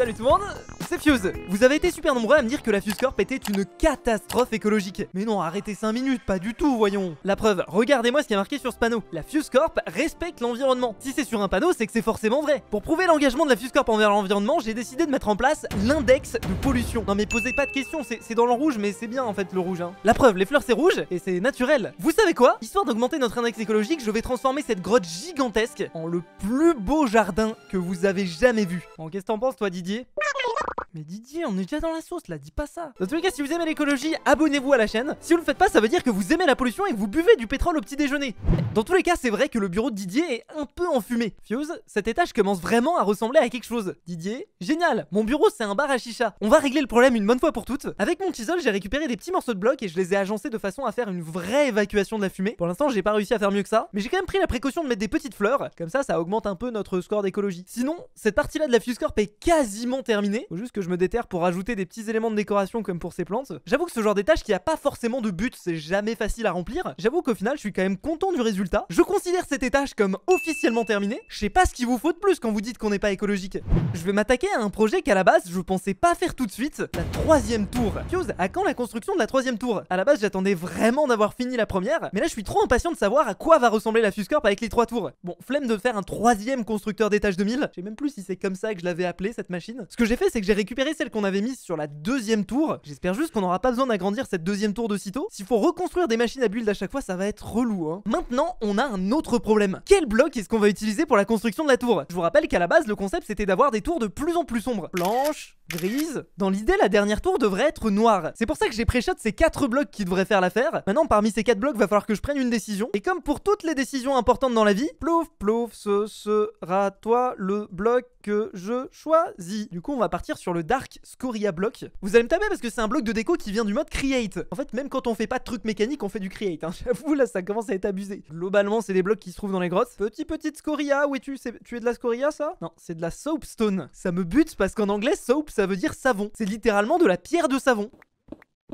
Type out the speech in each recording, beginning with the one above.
Salut tout le monde c'est Fuse Vous avez été super nombreux à me dire que la Fuse Corp était une catastrophe écologique. Mais non, arrêtez 5 minutes, pas du tout, voyons La preuve, regardez-moi ce qui est marqué sur ce panneau. La Fuse Corp respecte l'environnement. Si c'est sur un panneau, c'est que c'est forcément vrai. Pour prouver l'engagement de la Fuse Corp envers l'environnement, j'ai décidé de mettre en place l'index de pollution. Non mais posez pas de questions, c'est dans le rouge, mais c'est bien en fait le rouge. Hein. La preuve, les fleurs c'est rouge, et c'est naturel. Vous savez quoi Histoire d'augmenter notre index écologique, je vais transformer cette grotte gigantesque en le plus beau jardin que vous avez jamais vu. Bon, qu'est-ce que t'en penses toi Didier mais Didier, on est déjà dans la sauce là, dis pas ça. Dans tous les cas, si vous aimez l'écologie, abonnez-vous à la chaîne. Si vous le faites pas, ça veut dire que vous aimez la pollution et que vous buvez du pétrole au petit déjeuner. Dans tous les cas, c'est vrai que le bureau de Didier est un peu enfumé. fumée. Fuse, cet étage commence vraiment à ressembler à quelque chose. Didier, génial, mon bureau c'est un bar à chicha. On va régler le problème une bonne fois pour toutes. Avec mon chisel, j'ai récupéré des petits morceaux de blocs et je les ai agencés de façon à faire une vraie évacuation de la fumée. Pour l'instant, j'ai pas réussi à faire mieux que ça, mais j'ai quand même pris la précaution de mettre des petites fleurs. Comme ça, ça augmente un peu notre score d'écologie. Sinon, cette partie-là de la Fuse Corp est quasiment terminée. juste que que je me déterre pour rajouter des petits éléments de décoration comme pour ces plantes. J'avoue que ce genre d'étage qui a pas forcément de but, c'est jamais facile à remplir. J'avoue qu'au final, je suis quand même content du résultat. Je considère cet étage comme officiellement terminé. Je sais pas ce qu'il vous faut de plus quand vous dites qu'on n'est pas écologique. Je vais m'attaquer à un projet qu'à la base, je pensais pas faire tout de suite. La troisième tour. Fuse, à quand la construction de la troisième tour À la base, j'attendais vraiment d'avoir fini la première, mais là, je suis trop impatient de savoir à quoi va ressembler la Fuscorp avec les trois tours. Bon, flemme de faire un troisième constructeur d'étage 2000. Je sais même plus si c'est comme ça que je l'avais appelé cette machine. Ce que j'ai fait, c'est que j'ai celle qu'on avait mise sur la deuxième tour. J'espère juste qu'on n'aura pas besoin d'agrandir cette deuxième tour de sitôt. S'il faut reconstruire des machines à build à chaque fois, ça va être relou. Hein. Maintenant, on a un autre problème. Quel bloc est-ce qu'on va utiliser pour la construction de la tour Je vous rappelle qu'à la base, le concept c'était d'avoir des tours de plus en plus sombres. Blanche, grise. Dans l'idée, la dernière tour devrait être noire. C'est pour ça que j'ai pré ces quatre blocs qui devraient faire l'affaire. Maintenant, parmi ces quatre blocs, va falloir que je prenne une décision. Et comme pour toutes les décisions importantes dans la vie, plouf, plouf, ce sera toi le bloc que je choisis. Du coup, on va partir sur le Dark Scoria Block. Vous allez me taper parce que c'est un bloc de déco qui vient du mode Create. En fait, même quand on fait pas de trucs mécaniques, on fait du Create. Hein. J'avoue, là, ça commence à être abusé. Globalement, c'est des blocs qui se trouvent dans les grottes. Petit, petite Scoria. Où es-tu Tu es de la Scoria, ça Non, c'est de la Soapstone. Ça me bute parce qu'en anglais, soap, ça veut dire savon. C'est littéralement de la pierre de savon.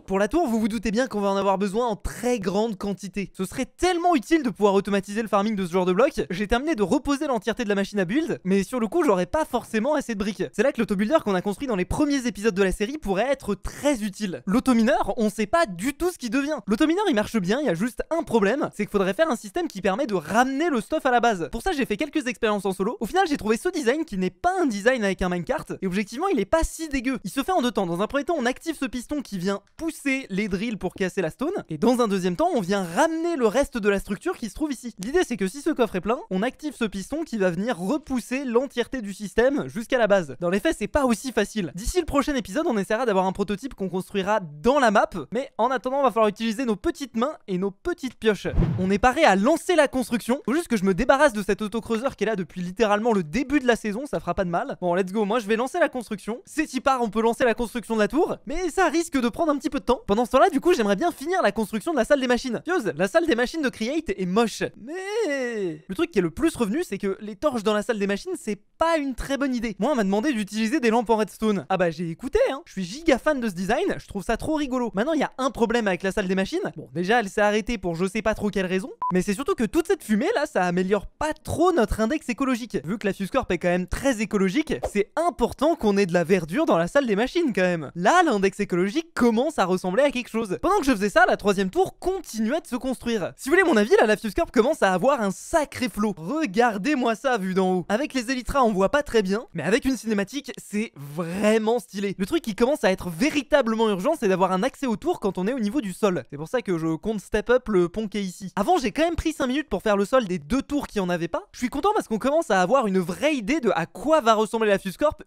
Pour la tour, vous vous doutez bien qu'on va en avoir besoin en très grande quantité. Ce serait tellement utile de pouvoir automatiser le farming de ce genre de bloc. J'ai terminé de reposer l'entièreté de la machine à build, mais sur le coup, j'aurais pas forcément assez de briques. C'est là que l'autobuilder qu'on a construit dans les premiers épisodes de la série pourrait être très utile. L'automineur, on sait pas du tout ce qu'il devient. L'automineur, il marche bien, il y a juste un problème, c'est qu'il faudrait faire un système qui permet de ramener le stuff à la base. Pour ça, j'ai fait quelques expériences en solo. Au final, j'ai trouvé ce design qui n'est pas un design avec un minecart, et objectivement, il est pas si dégueu. Il se fait en deux temps. Dans un premier temps, on active ce piston qui vient pour pousser les drills pour casser la stone, et dans un deuxième temps, on vient ramener le reste de la structure qui se trouve ici. L'idée, c'est que si ce coffre est plein, on active ce piston qui va venir repousser l'entièreté du système jusqu'à la base. Dans les faits, c'est pas aussi facile. D'ici le prochain épisode, on essaiera d'avoir un prototype qu'on construira dans la map, mais en attendant, on va falloir utiliser nos petites mains et nos petites pioches. On est paré à lancer la construction, faut juste que je me débarrasse de cet autocreuseur qui est là depuis littéralement le début de la saison, ça fera pas de mal. Bon, let's go, moi je vais lancer la construction. C'est si part, on peut lancer la construction de la tour, mais ça risque de prendre un petit peu de temps. Pendant ce temps-là, du coup, j'aimerais bien finir la construction de la salle des machines. Fiose, la salle des machines de Create est moche. Mais le truc qui est le plus revenu, c'est que les torches dans la salle des machines, c'est pas une très bonne idée. Moi, on m'a demandé d'utiliser des lampes en redstone. Ah bah j'ai écouté, hein. Je suis giga fan de ce design, je trouve ça trop rigolo. Maintenant, il y a un problème avec la salle des machines. Bon, déjà, elle s'est arrêtée pour je sais pas trop quelle raison. Mais c'est surtout que toute cette fumée là, ça améliore pas trop notre index écologique. Vu que la Fuscorp est quand même très écologique, c'est important qu'on ait de la verdure dans la salle des machines quand même. Là, l'index écologique commence à ressembler à quelque chose. Pendant que je faisais ça, la troisième tour continuait de se construire. Si vous voulez mon avis, la Fuse commence à avoir un sacré flot. Regardez-moi ça vu d'en haut. Avec les Elytras, on voit pas très bien, mais avec une cinématique, c'est vraiment stylé. Le truc qui commence à être véritablement urgent, c'est d'avoir un accès au tour quand on est au niveau du sol. C'est pour ça que je compte step up le pont ici. Avant, j'ai quand même pris 5 minutes pour faire le sol des deux tours qui en avaient pas. Je suis content parce qu'on commence à avoir une vraie idée de à quoi va ressembler la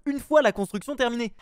une fois la construction terminée.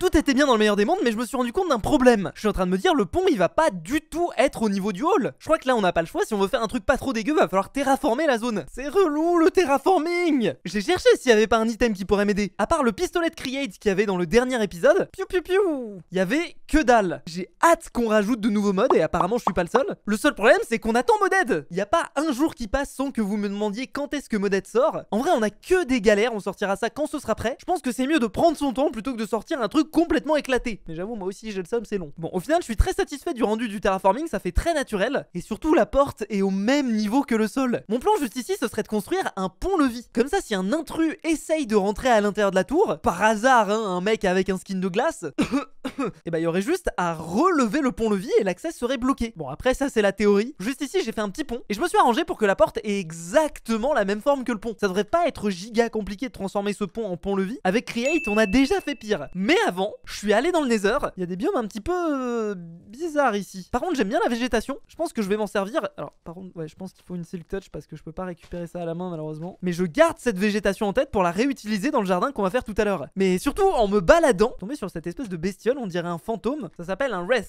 Tout était bien dans le meilleur des mondes, mais je me suis rendu compte d'un problème. Je suis en train de me dire, le pont, il va pas du tout être au niveau du hall. Je crois que là, on n'a pas le choix. Si on veut faire un truc pas trop dégueu, va falloir terraformer la zone. C'est relou, le terraforming J'ai cherché s'il y avait pas un item qui pourrait m'aider. À part le pistolet de create qu'il y avait dans le dernier épisode, piou piou piou, il y avait que dalle. J'ai hâte qu'on rajoute de nouveaux mods, et apparemment, je suis pas le seul. Le seul problème, c'est qu'on attend Moded. Il n'y a pas un jour qui passe sans que vous me demandiez quand est-ce que Moded sort. En vrai, on a que des galères, on sortira ça quand ce sera prêt. Je pense que c'est mieux de prendre son temps plutôt que de sortir un truc complètement éclaté. Mais j'avoue, moi aussi, j'ai le somme, c'est long. Bon, au final, je suis très satisfait du rendu du terraforming, ça fait très naturel. Et surtout, la porte est au même niveau que le sol. Mon plan juste ici, ce serait de construire un pont-levis. Comme ça, si un intrus essaye de rentrer à l'intérieur de la tour, par hasard, hein, un mec avec un skin de glace, et eh bah ben, il y aurait juste à relever le pont-levis et l'accès serait bloqué. Bon après ça c'est la théorie. Juste ici j'ai fait un petit pont et je me suis arrangé pour que la porte ait exactement la même forme que le pont. Ça devrait pas être giga compliqué de transformer ce pont en pont-levis. Avec Create on a déjà fait pire. Mais avant je suis allé dans le Nether. Il y a des biomes un petit peu Bizarre euh, bizarres ici. Par contre, j'aime bien la végétation. Je pense que je vais m'en servir. Alors, par contre, ouais, je pense qu'il faut une silk touch parce que je peux pas récupérer ça à la main malheureusement. Mais je garde cette végétation en tête pour la réutiliser dans le jardin qu'on va faire tout à l'heure. Mais surtout, en me baladant, tomber sur cette espèce de bestiole, on dirait un fantôme. Ça s'appelle un res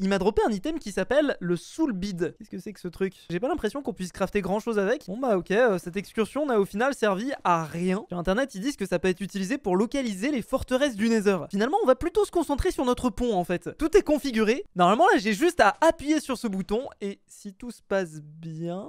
il m'a droppé un item qui s'appelle le Soul Qu'est-ce que c'est que ce truc J'ai pas l'impression qu'on puisse crafter grand chose avec. Bon bah ok, euh, cette excursion n'a au final servi à rien. Sur internet, ils disent que ça peut être utilisé pour localiser les forteresses du Nether. Finalement, on va plutôt se concentrer sur notre pont en fait. Tout est configuré. Normalement là, j'ai juste à appuyer sur ce bouton et si tout se passe bien...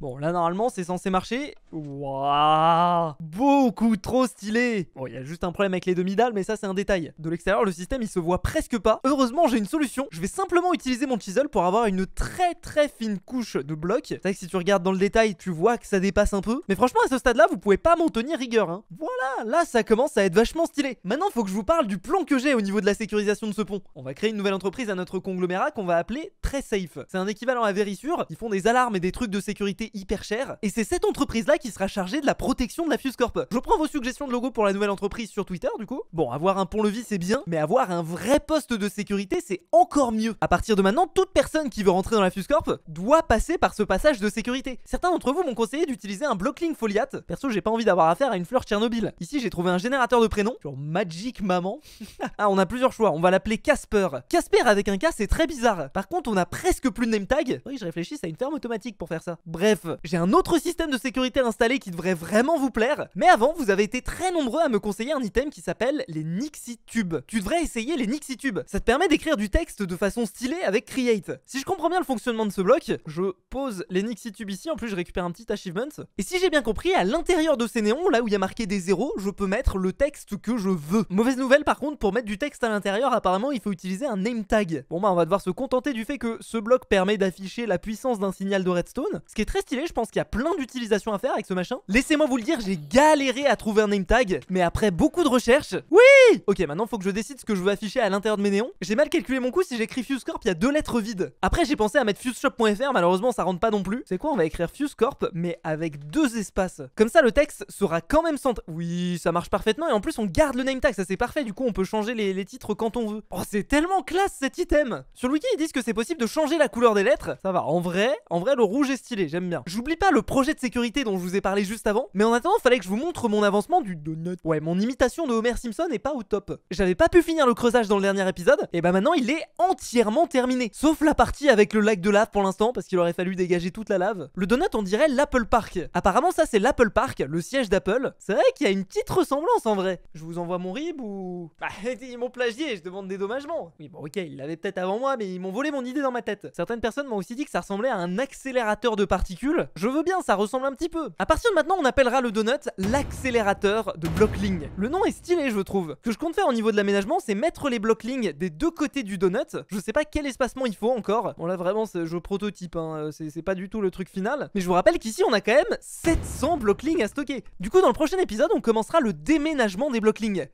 Bon, là, normalement, c'est censé marcher. Waouh Beaucoup trop stylé Bon, il y a juste un problème avec les demi-dalles, mais ça, c'est un détail. De l'extérieur, le système, il se voit presque pas. Heureusement, j'ai une solution. Je vais simplement utiliser mon chisel pour avoir une très très fine couche de blocs. C'est vrai que si tu regardes dans le détail, tu vois que ça dépasse un peu. Mais franchement, à ce stade-là, vous pouvez pas m'en tenir rigueur. Hein. Voilà, là, ça commence à être vachement stylé. Maintenant, faut que je vous parle du plan que j'ai au niveau de la sécurisation de ce pont. On va créer une nouvelle entreprise à notre conglomérat qu'on va appeler Très Safe. C'est un équivalent à Verisure. Ils font des alarmes et des trucs de sécurité hyper cher, et c'est cette entreprise-là qui sera chargée de la protection de la Fuse Je prends vos suggestions de logo pour la nouvelle entreprise sur Twitter, du coup. Bon, avoir un pont-levis, c'est bien, mais avoir un vrai poste de sécurité, c'est encore mieux. À partir de maintenant, toute personne qui veut rentrer dans la Fuse doit passer par ce passage de sécurité. Certains d'entre vous m'ont conseillé d'utiliser un blocking foliate. Perso, j'ai pas envie d'avoir affaire à une fleur Tchernobyl. Ici, j'ai trouvé un générateur de prénoms, sur Magic Maman. ah, on a plusieurs choix, on va l'appeler Casper. Casper avec un cas c'est très bizarre. Par contre, on a presque plus de name tag. Oui, je réfléchis à une ferme automatique pour faire ça. Bref, j'ai un autre système de sécurité installé qui devrait vraiment vous plaire, mais avant, vous avez été très nombreux à me conseiller un item qui s'appelle les Nixie Tubes. Tu devrais essayer les Nixie Tubes. Ça te permet d'écrire du texte de façon stylée avec Create. Si je comprends bien le fonctionnement de ce bloc, je pose les Nixie Tubes ici, en plus je récupère un petit achievement. Et si j'ai bien compris, à l'intérieur de ces néons, là où il y a marqué des zéros, je peux mettre le texte que je veux. Mauvaise nouvelle par contre, pour mettre du texte à l'intérieur, apparemment il faut utiliser un name tag. Bon bah on va devoir se contenter du fait que ce bloc permet d'afficher la puissance d'un signal de redstone, ce qui est très je pense qu'il y a plein d'utilisations à faire avec ce machin. Laissez-moi vous le dire, j'ai galéré à trouver un name tag, mais après beaucoup de recherches... Oui Ok, maintenant faut que je décide ce que je veux afficher à l'intérieur de mes néons. J'ai mal calculé mon coup, si j'écris FuseCorp, il y a deux lettres vides. Après j'ai pensé à mettre fuseshop.fr, malheureusement ça rentre pas non plus. C'est quoi, on va écrire FuseCorp, mais avec deux espaces. Comme ça le texte sera quand même centré. Oui, ça marche parfaitement, et en plus on garde le name tag, ça c'est parfait, du coup on peut changer les, titres quand on veut. Oh, c'est tellement classe cet item Sur le wiki, ils disent que c'est possible de changer la couleur des lettres. Ça va, en vrai, en vrai le rouge est stylé, j'aime bien. J'oublie pas le projet de sécurité dont je vous ai parlé juste avant, mais en attendant, fallait que je vous montre mon avancement du donut. Ouais, mon imitation de Homer Simpson est pas au top. J'avais pas pu finir le creusage dans le dernier épisode, et bah maintenant il est entièrement terminé. Sauf la partie avec le lac de lave pour l'instant, parce qu'il aurait fallu dégager toute la lave. Le donut, on dirait l'Apple Park. Apparemment, ça c'est l'Apple Park, le siège d'Apple. C'est vrai qu'il y a une petite ressemblance en vrai. Je vous envoie mon rib ou. Bah, ils m'ont plagié, je demande des dommagements. Oui, bon, ok, ils l'avaient peut-être avant moi, mais ils m'ont volé mon idée dans ma tête. Certaines personnes m'ont aussi dit que ça ressemblait à un accélérateur de particules je veux bien, ça ressemble un petit peu. À partir de maintenant, on appellera le donut l'accélérateur de Blockling. Le nom est stylé, je trouve. Ce que je compte faire au niveau de l'aménagement, c'est mettre les Blockling des deux côtés du donut. Je sais pas quel espacement il faut encore. Bon là, vraiment, je prototype, hein. euh, c'est pas du tout le truc final. Mais je vous rappelle qu'ici, on a quand même 700 Blockling à stocker. Du coup, dans le prochain épisode, on commencera le déménagement des Blockling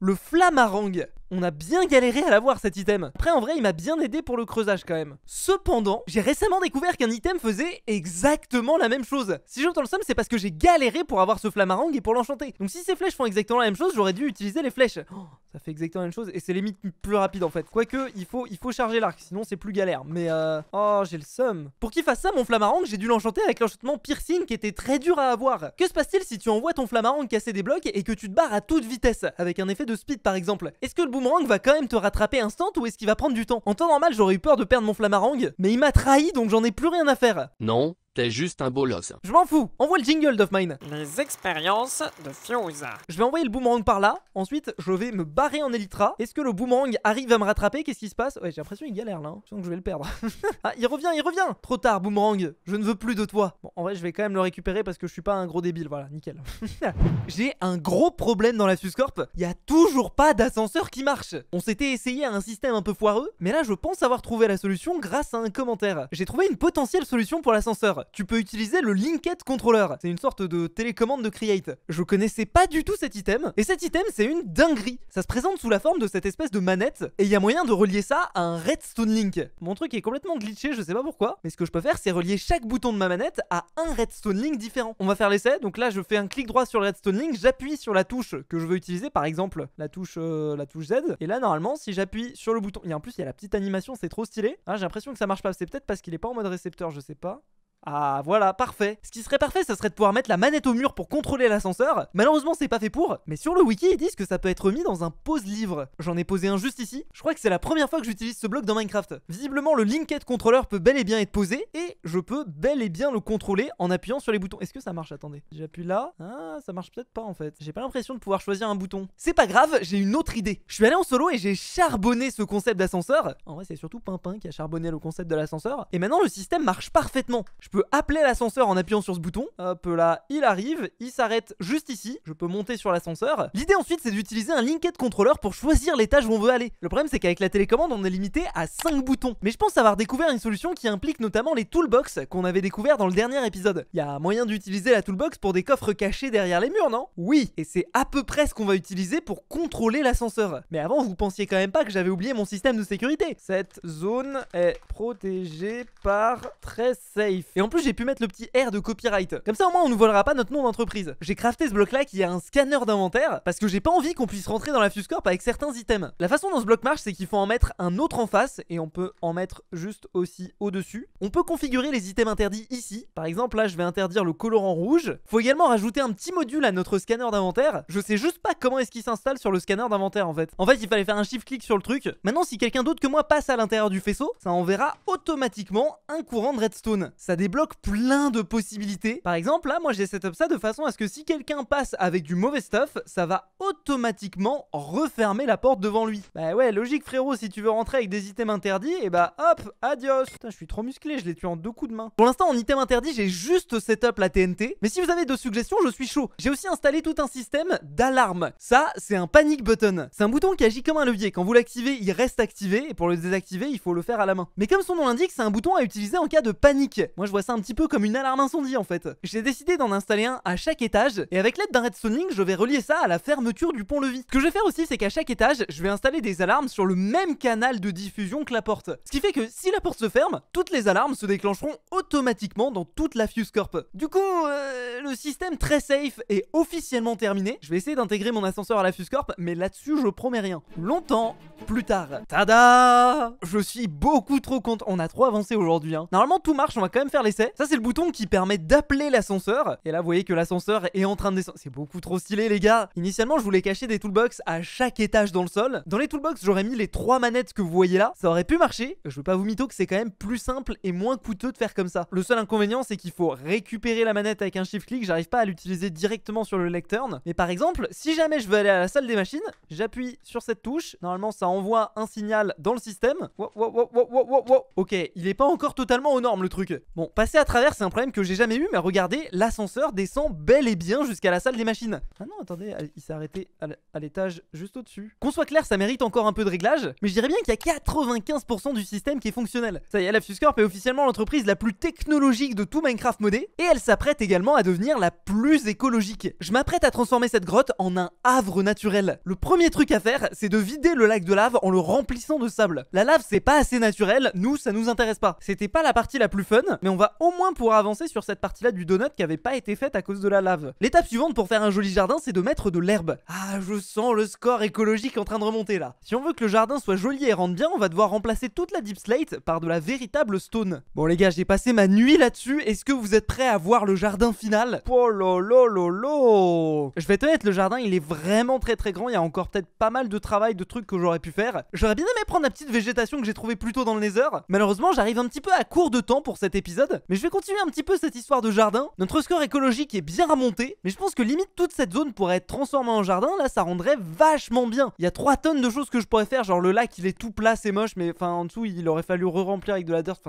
le flamarang on a bien galéré à l'avoir cet item. Après en vrai il m'a bien aidé pour le creusage quand même. Cependant, j'ai récemment découvert qu'un item faisait exactement la même chose. Si j'entends le somme c'est parce que j'ai galéré pour avoir ce flamarang et pour l'enchanter. Donc si ces flèches font exactement la même chose, j'aurais dû utiliser les flèches. Oh, ça fait exactement la même chose et c'est limite plus rapide en fait. Quoique il faut, il faut charger l'arc sinon c'est plus galère. Mais euh... Oh j'ai le somme. Pour qu'il fasse ça mon flamarang j'ai dû l'enchanter avec l'enchantement piercing qui était très dur à avoir. Que se passe-t-il si tu envoies ton flamarang casser des blocs et que tu te barres à toute vitesse avec un effet de speed par exemple Est-ce que le boomerang va quand même te rattraper instant ou est-ce qu'il va prendre du temps En temps normal, j'aurais eu peur de perdre mon flamarang, mais il m'a trahi donc j'en ai plus rien à faire. Non, c'était juste un bolos. Je m'en fous, envoie le jingle Mine. Les expériences de wizard Je vais envoyer le boomerang par là, ensuite je vais me barrer en Elytra. Est-ce que le boomerang arrive à me rattraper Qu'est-ce qui se passe Ouais, j'ai l'impression qu'il galère là, hein. je sens que je vais le perdre. ah, il revient, il revient Trop tard, boomerang, je ne veux plus de toi. Bon, en vrai, je vais quand même le récupérer parce que je suis pas un gros débile, voilà, nickel. j'ai un gros problème dans la Suscorp, il y a toujours pas d'ascenseur qui marche. On s'était essayé à un système un peu foireux, mais là je pense avoir trouvé la solution grâce à un commentaire. J'ai trouvé une potentielle solution pour l'ascenseur tu peux utiliser le Linket Controller. C'est une sorte de télécommande de Create. Je connaissais pas du tout cet item, et cet item c'est une dinguerie. Ça se présente sous la forme de cette espèce de manette, et il y a moyen de relier ça à un Redstone Link. Mon truc est complètement glitché, je sais pas pourquoi, mais ce que je peux faire c'est relier chaque bouton de ma manette à un Redstone Link différent. On va faire l'essai, donc là je fais un clic droit sur le Redstone Link, j'appuie sur la touche que je veux utiliser, par exemple la touche, euh, la touche Z, et là normalement si j'appuie sur le bouton, et en plus il y a la petite animation, c'est trop stylé, ah, j'ai l'impression que ça marche pas, c'est peut-être parce qu'il est pas en mode récepteur, je sais pas. Ah voilà, parfait. Ce qui serait parfait, ça serait de pouvoir mettre la manette au mur pour contrôler l'ascenseur. Malheureusement, c'est pas fait pour, mais sur le wiki, ils disent que ça peut être mis dans un pose-livre. J'en ai posé un juste ici. Je crois que c'est la première fois que j'utilise ce bloc dans Minecraft. Visiblement, le Linked Controller peut bel et bien être posé, et je peux bel et bien le contrôler en appuyant sur les boutons. Est-ce que ça marche Attendez. J'appuie là. Ah, ça marche peut-être pas en fait. J'ai pas l'impression de pouvoir choisir un bouton. C'est pas grave, j'ai une autre idée. Je suis allé en solo et j'ai charbonné ce concept d'ascenseur. En vrai, c'est surtout Pimpin qui a charbonné le concept de l'ascenseur. Et maintenant, le système marche parfaitement. Je peux appeler l'ascenseur en appuyant sur ce bouton. Hop là, il arrive, il s'arrête juste ici. Je peux monter sur l'ascenseur. L'idée ensuite, c'est d'utiliser un Linked Controller pour choisir l'étage où on veut aller. Le problème, c'est qu'avec la télécommande, on est limité à 5 boutons. Mais je pense avoir découvert une solution qui implique notamment les toolbox qu'on avait découvert dans le dernier épisode. Il y a moyen d'utiliser la toolbox pour des coffres cachés derrière les murs, non Oui, et c'est à peu près ce qu'on va utiliser pour contrôler l'ascenseur. Mais avant, vous pensiez quand même pas que j'avais oublié mon système de sécurité. Cette zone est protégée par très safe et en plus, j'ai pu mettre le petit R de copyright. Comme ça, au moins, on nous volera pas notre nom d'entreprise. J'ai crafté ce bloc-là qui a un scanner d'inventaire parce que j'ai pas envie qu'on puisse rentrer dans la Corp avec certains items. La façon dont ce bloc marche, c'est qu'il faut en mettre un autre en face et on peut en mettre juste aussi au-dessus. On peut configurer les items interdits ici. Par exemple, là, je vais interdire le colorant rouge. Faut également rajouter un petit module à notre scanner d'inventaire. Je sais juste pas comment est-ce qu'il s'installe sur le scanner d'inventaire en fait. En fait, il fallait faire un shift-click sur le truc. Maintenant, si quelqu'un d'autre que moi passe à l'intérieur du faisceau, ça enverra automatiquement un courant de redstone. Ça bloque plein de possibilités. Par exemple, là, moi j'ai setup ça de façon à ce que si quelqu'un passe avec du mauvais stuff, ça va automatiquement refermer la porte devant lui. Bah ouais, logique frérot, si tu veux rentrer avec des items interdits, et eh bah hop, adios. Putain, je suis trop musclé, je l'ai tué en deux coups de main. Pour l'instant, en item interdit, j'ai juste setup la TNT. Mais si vous avez de suggestions, je suis chaud. J'ai aussi installé tout un système d'alarme. Ça, c'est un panic button. C'est un bouton qui agit comme un levier. Quand vous l'activez, il reste activé, et pour le désactiver, il faut le faire à la main. Mais comme son nom l'indique, c'est un bouton à utiliser en cas de panique. Moi, je c'est un petit peu comme une alarme incendie en fait. J'ai décidé d'en installer un à chaque étage, et avec l'aide d'un redstoning, je vais relier ça à la fermeture du pont-levis. Ce que je vais faire aussi, c'est qu'à chaque étage, je vais installer des alarmes sur le même canal de diffusion que la porte. Ce qui fait que si la porte se ferme, toutes les alarmes se déclencheront automatiquement dans toute la Fuse Corp. Du coup, euh, le système très safe est officiellement terminé. Je vais essayer d'intégrer mon ascenseur à la Fuse mais là-dessus, je promets rien. Longtemps plus tard. Tada Je suis beaucoup trop content. On a trop avancé aujourd'hui. Hein. Normalement, tout marche. On va quand même faire les ça, c'est le bouton qui permet d'appeler l'ascenseur. Et là, vous voyez que l'ascenseur est en train de descendre. C'est beaucoup trop stylé, les gars. Initialement, je voulais cacher des toolbox à chaque étage dans le sol. Dans les toolbox, j'aurais mis les trois manettes que vous voyez là. Ça aurait pu marcher. Je veux pas vous mytho que c'est quand même plus simple et moins coûteux de faire comme ça. Le seul inconvénient, c'est qu'il faut récupérer la manette avec un shift-click. J'arrive pas à l'utiliser directement sur le lectern. Mais par exemple, si jamais je veux aller à la salle des machines, j'appuie sur cette touche. Normalement, ça envoie un signal dans le système. ok, il est pas encore totalement aux normes le truc. Bon, Passer à travers, c'est un problème que j'ai jamais eu, mais regardez, l'ascenseur descend bel et bien jusqu'à la salle des machines. Ah non, attendez, il s'est arrêté à l'étage juste au-dessus. Qu'on soit clair, ça mérite encore un peu de réglage, mais je dirais bien qu'il y a 95% du système qui est fonctionnel. Ça y est, la est officiellement l'entreprise la plus technologique de tout Minecraft modé, et elle s'apprête également à devenir la plus écologique. Je m'apprête à transformer cette grotte en un havre naturel. Le premier truc à faire, c'est de vider le lac de lave en le remplissant de sable. La lave, c'est pas assez naturel, nous, ça nous intéresse pas. C'était pas la partie la plus fun, mais on va au moins pour avancer sur cette partie-là du donut qui avait pas été faite à cause de la lave. L'étape suivante pour faire un joli jardin, c'est de mettre de l'herbe. Ah, je sens le score écologique en train de remonter là. Si on veut que le jardin soit joli et rende bien, on va devoir remplacer toute la deep slate par de la véritable stone. Bon les gars, j'ai passé ma nuit là-dessus. Est-ce que vous êtes prêts à voir le jardin final Oh lolo Je vais te mettre le jardin, il est vraiment très très grand. Il y a encore peut-être pas mal de travail, de trucs que j'aurais pu faire. J'aurais bien aimé prendre la petite végétation que j'ai trouvée plus tôt dans le Nether. Malheureusement, j'arrive un petit peu à court de temps pour cet épisode. Mais je vais continuer un petit peu cette histoire de jardin. Notre score écologique est bien remonté, mais je pense que limite toute cette zone pourrait être transformée en jardin. Là, ça rendrait vachement bien. Il y a 3 tonnes de choses que je pourrais faire, genre le lac, il est tout plat, c'est moche, mais enfin en dessous, il aurait fallu re-remplir avec de la dirt.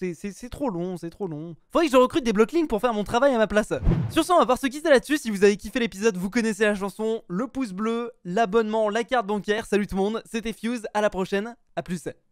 c'est trop long, c'est trop long. Faudrait que je recrute des blocklings pour faire mon travail à ma place. Sur ce, on va ce se est là-dessus. Si vous avez kiffé l'épisode, vous connaissez la chanson, le pouce bleu, l'abonnement, la carte bancaire. Salut tout le monde, c'était Fuse, à la prochaine, à plus.